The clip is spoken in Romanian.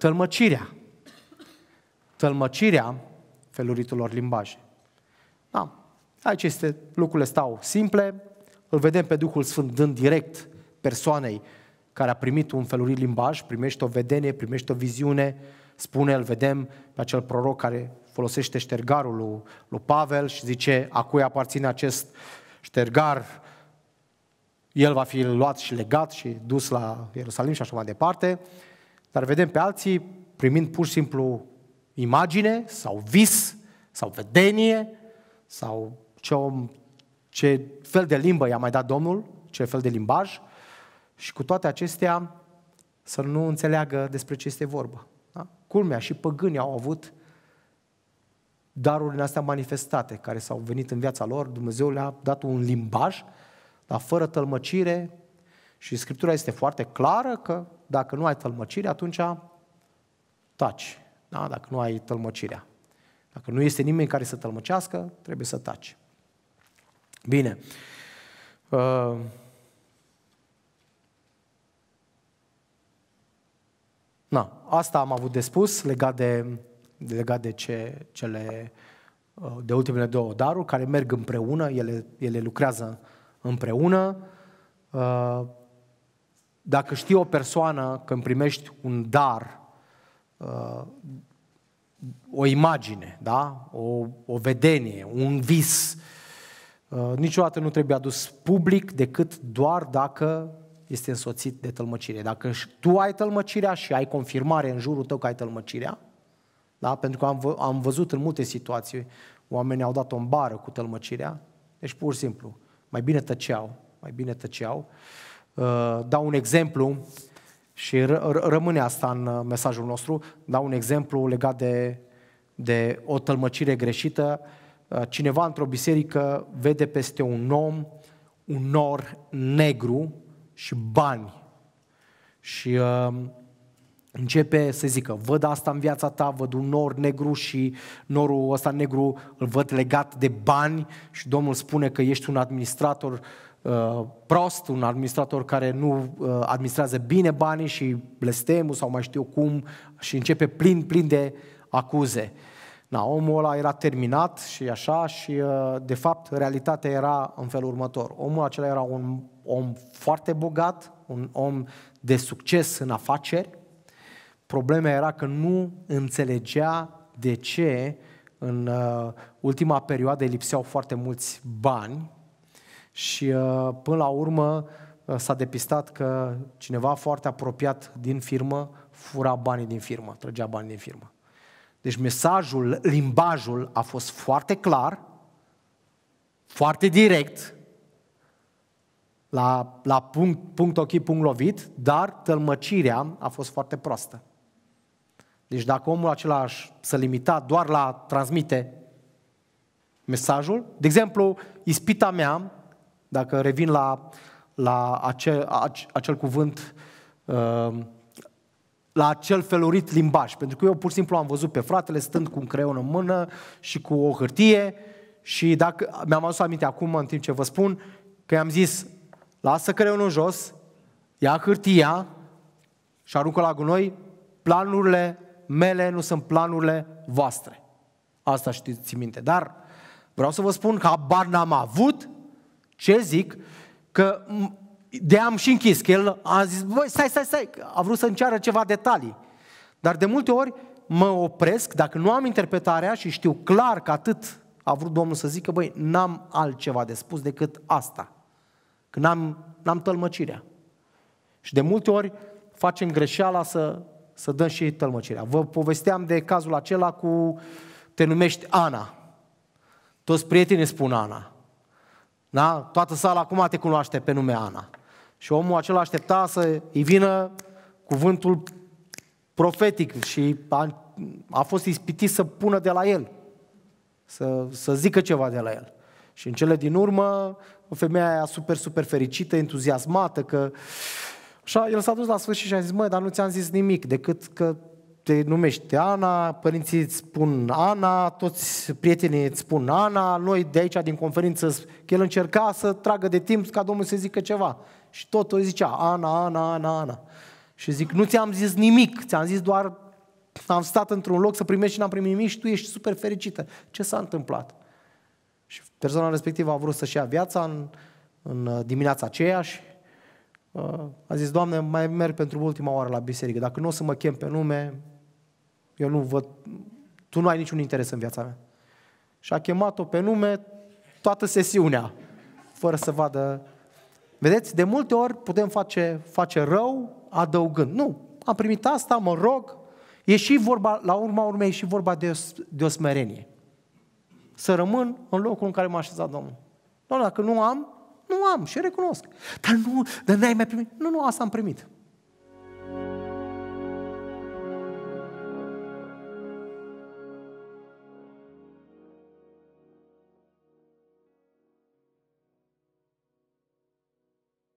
tălmăcirea. Tălmăcirea feluritelor limbaje. Da, aici este, lucrurile stau simple, îl vedem pe Duhul Sfânt dând direct persoanei care a primit un felurit limbaj, primește o vedenie, primește o viziune, spune, îl vedem pe acel proroc care folosește ștergarul lui, lui Pavel și zice, a cui aparține acest ștergar, el va fi luat și legat și dus la Ierusalim și așa mai departe. Dar vedem pe alții primind pur și simplu imagine sau vis sau vedenie sau ce, om, ce fel de limbă i-a mai dat Domnul, ce fel de limbaj și cu toate acestea să nu înțeleagă despre ce este vorba. Da? Culmea și păgânii au avut darurile astea manifestate care s-au venit în viața lor, Dumnezeu le-a dat un limbaj, dar fără tălmăcire, și Scriptura este foarte clară că dacă nu ai tălmăcire, atunci taci. Da? Dacă nu ai tălmăcirea. Dacă nu este nimeni care să tălmăcească, trebuie să taci. Bine. Uh... Na, asta am avut de spus legat de, legat de ce, cele uh, de ultimele două daruri care merg împreună, ele, ele lucrează împreună. Uh, dacă știi o persoană când primești un dar, uh, o imagine, da? o, o vedenie, un vis, uh, niciodată nu trebuie adus public decât doar dacă este însoțit de tălmăcire. Dacă tu ai tălmăcirea și ai confirmare în jurul tău că ai tălmăcirea, da? pentru că am, vă, am văzut în multe situații oamenii au dat-o în bară cu tălmăcirea, deci pur și simplu, mai bine tăceau, mai bine tăceau. Uh, Uh, dau un exemplu și rămâne asta în uh, mesajul nostru, dau un exemplu legat de, de o tălmăcire greșită. Uh, cineva într-o biserică vede peste un om un nor negru și bani și uh, începe să zică, văd asta în viața ta, văd un nor negru și norul ăsta negru îl văd legat de bani și Domnul spune că ești un administrator uh, Uh, prost, un administrator care nu uh, administrează bine banii și blestemul sau mai știu cum și începe plin, plin de acuze. Na, omul ăla era terminat și așa și uh, de fapt realitatea era în felul următor. Omul acela era un om foarte bogat, un om de succes în afaceri. Problema era că nu înțelegea de ce în uh, ultima perioadă lipseau foarte mulți bani și uh, până la urmă uh, s-a depistat că cineva foarte apropiat din firmă fura banii din firmă, trăgea banii din firmă. Deci mesajul, limbajul a fost foarte clar, foarte direct, la, la punct, punct ochi, punct lovit, dar tălmăcirea a fost foarte proastă. Deci dacă omul același se limita doar la transmite mesajul, de exemplu, ispita mea dacă revin la, la acel, acel cuvânt, uh, la acel felurit limbaj, pentru că eu pur și simplu am văzut pe fratele stând cu un creion în mână și cu o hârtie și dacă mi-am adus aminte acum, în timp ce vă spun, că i-am zis, lasă creionul jos, ia hârtia și aruncă la gunoi, planurile mele nu sunt planurile voastre. Asta știți minte. Dar vreau să vă spun că abar n-am avut și el zic că de am și închis, că el a zis, voi stai, stai, stai, a vrut să înceară ceva detalii. Dar de multe ori mă opresc, dacă nu am interpretarea și știu clar că atât a vrut Domnul să zică, băi, n-am altceva de spus decât asta. Că n-am, n-am tălmăcirea. Și de multe ori facem greșeala să, să dăm și tălmăcirea. Vă povesteam de cazul acela cu, te numești Ana. Toți prietenii spun Ana. Da? Toată sala acum te cunoaște pe nume Ana. Și omul acela aștepta să îi vină cuvântul profetic și a, a fost ispitit să pună de la el, să, să zică ceva de la el. Și în cele din urmă, o femeie aia super, super fericită, entuziasmată, că... Și el s-a dus la sfârșit și a zis, măi, dar nu ți-am zis nimic, decât că te numești Ana, părinții îți spun Ana, toți prietenii îți spun Ana, noi de aici, din conferință, el încerca să tragă de timp ca Domnul să zică ceva. Și tot o zicea, Ana, Ana, Ana, Ana. Și zic, nu ți-am zis nimic, ți-am zis doar am stat într-un loc să primești și n-am primit nimic și tu ești super fericită. Ce s-a întâmplat? Și persoana respectivă a vrut să-și ia viața în, în uh, dimineața aceea și uh, a zis, Doamne, mai merg pentru ultima oară la biserică, dacă nu o să mă chem pe nume, eu nu văd, tu nu ai niciun interes în viața mea. Și a chemat-o pe nume toată sesiunea, fără să vadă. Vedeți, de multe ori putem face, face rău adăugând. Nu, am primit asta, mă rog. E și vorba, la urma urmei, e și vorba de o, de o smerenie. Să rămân în locul în care m-a așezat Domnul. Doamne, dacă nu am, nu am și recunosc. Dar nu, dar n-ai mai primit. Nu, nu, asta am primit.